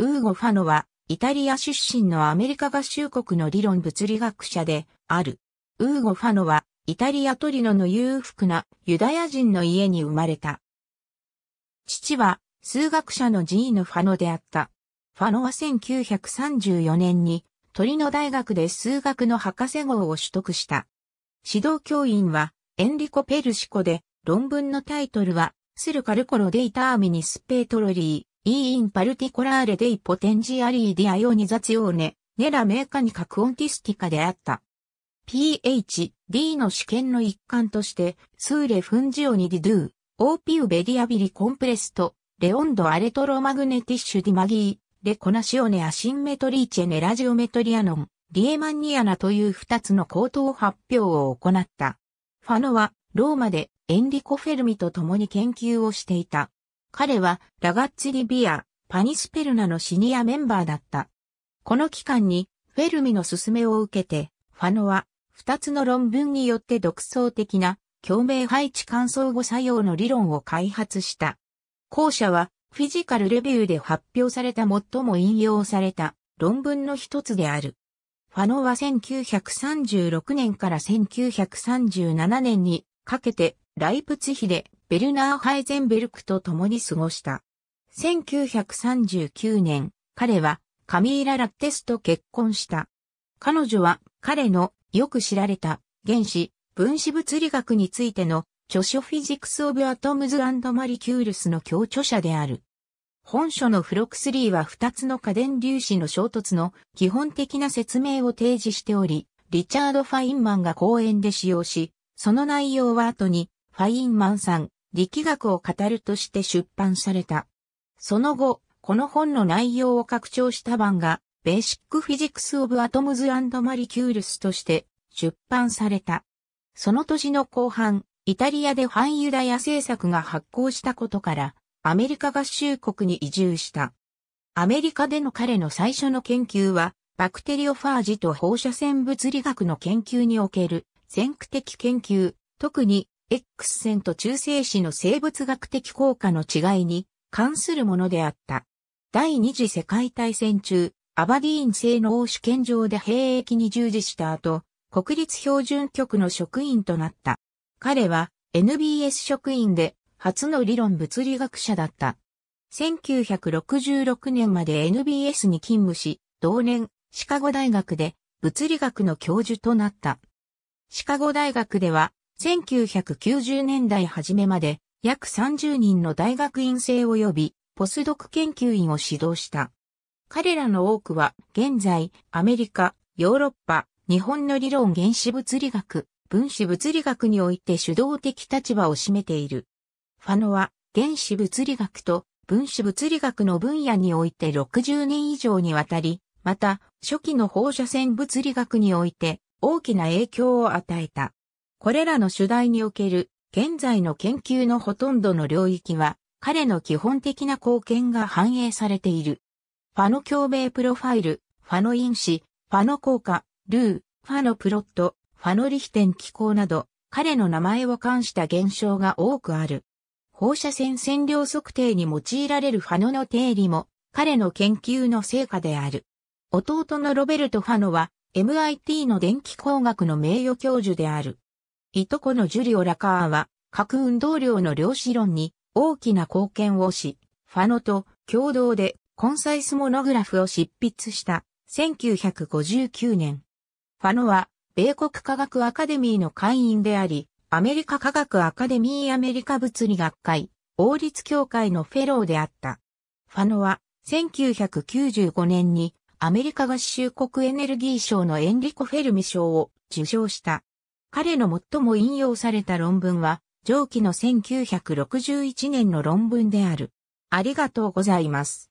ウーゴ・ファノは、イタリア出身のアメリカ合衆国の理論物理学者である。ウーゴ・ファノは、イタリアトリノの裕福なユダヤ人の家に生まれた。父は、数学者のジーノ・ファノであった。ファノは1934年に、トリノ大学で数学の博士号を取得した。指導教員は、エンリコ・ペルシコで、論文のタイトルは、スルカルコロデイターミニスペートロリー、イー n パルティ・コラーレ a r e dei potenziali di i ネ、n i z z a z i o n ティ e l l a であった。PhD の試験の一環として、スーレ・フンジオニ・ディドゥ、オーピーベディアビリ・コンプレスト、レオンド・アレトロマグネティッシュ・ディマギー、レコナシオネ・アシンメトリーチェネ・ラジオメトリアノン、リエマンニアナという二つの口頭発表を行った。ファノは、ローマでエンリコ・フェルミと共に研究をしていた。彼はラガッツ・リビア、パニスペルナのシニアメンバーだった。この期間にフェルミの勧めを受けて、ファノは二つの論文によって独創的な共鳴配置乾燥後作用の理論を開発した。後者はフィジカルレビューで発表された最も引用された論文の一つである。ファノは1936年から1937年にかけてライプツヒでベルナー・ハイゼンベルクと共に過ごした。1939年、彼はカミーラ・ラッテスと結婚した。彼女は彼のよく知られた原子、分子物理学についての著書フィジクス・オブ・アトムズ・アンド・マリキュールスの共著者である。本書のフロスリ3は2つの家電粒子の衝突の基本的な説明を提示しており、リチャード・ファインマンが講演で使用し、その内容は後にファインマンさん、力学を語るとして出版された。その後、この本の内容を拡張した版が、ベーシックフィジクスオブアトムズアンドマリキュールスとして出版された。その年の後半、イタリアで反ユダヤ政策が発行したことから、アメリカ合衆国に移住した。アメリカでの彼の最初の研究は、バクテリオファージと放射線物理学の研究における先駆的研究、特に X 線と中性子の生物学的効果の違いに関するものであった。第二次世界大戦中、アバディーン製の欧主権上で兵役に従事した後、国立標準局の職員となった。彼は NBS 職員で初の理論物理学者だった。1966年まで NBS に勤務し、同年、シカゴ大学で物理学の教授となった。シカゴ大学では1990年代初めまで約30人の大学院生及びポスドク研究員を指導した。彼らの多くは現在アメリカ、ヨーロッパ、日本の理論原子物理学、分子物理学において主導的立場を占めている。ファノは原子物理学と分子物理学の分野において60年以上にわたり、また初期の放射線物理学において大きな影響を与えた。これらの主題における現在の研究のほとんどの領域は彼の基本的な貢献が反映されている。ファノ共鳴プロファイル、ファノ因子、ファノ効果、ルー、ファノプロット、ファノリヒテン機構など、彼の名前を冠した現象が多くある。放射線線量測定に用いられるファノの定理も彼の研究の成果である。弟のロベルト・ファノは MIT の電気工学の名誉教授である。いとこのジュリオ・ラカーは、核運動量の量子論に大きな貢献をし、ファノと共同でコンサイスモノグラフを執筆した1959年。ファノは、米国科学アカデミーの会員であり、アメリカ科学アカデミーアメリカ物理学会、王立協会のフェローであった。ファノは、1995年にアメリカ合衆国エネルギー賞のエンリコ・フェルミ賞を受賞した。彼の最も引用された論文は、上記の1961年の論文である。ありがとうございます。